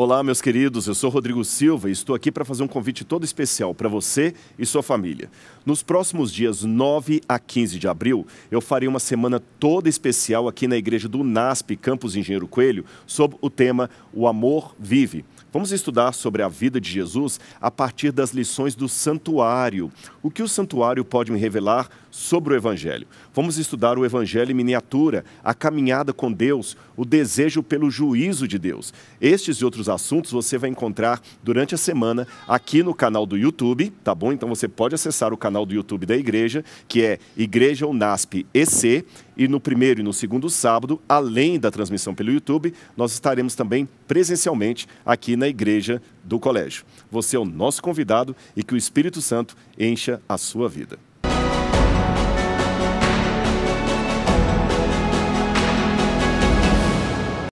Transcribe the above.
Olá, meus queridos. Eu sou Rodrigo Silva e estou aqui para fazer um convite todo especial para você e sua família. Nos próximos dias 9 a 15 de abril, eu farei uma semana toda especial aqui na igreja do NASP, Campus Engenheiro Coelho, sob o tema O Amor Vive. Vamos estudar sobre a vida de Jesus a partir das lições do santuário. O que o santuário pode me revelar sobre o Evangelho? Vamos estudar o Evangelho em miniatura, a caminhada com Deus, o desejo pelo juízo de Deus. Estes e outros assuntos você vai encontrar durante a semana aqui no canal do YouTube, tá bom? Então você pode acessar o canal do YouTube da igreja, que é Igreja Unasp EC, e no primeiro e no segundo sábado, além da transmissão pelo YouTube, nós estaremos também presencialmente aqui na igreja do colégio. Você é o nosso convidado e que o Espírito Santo encha a sua vida.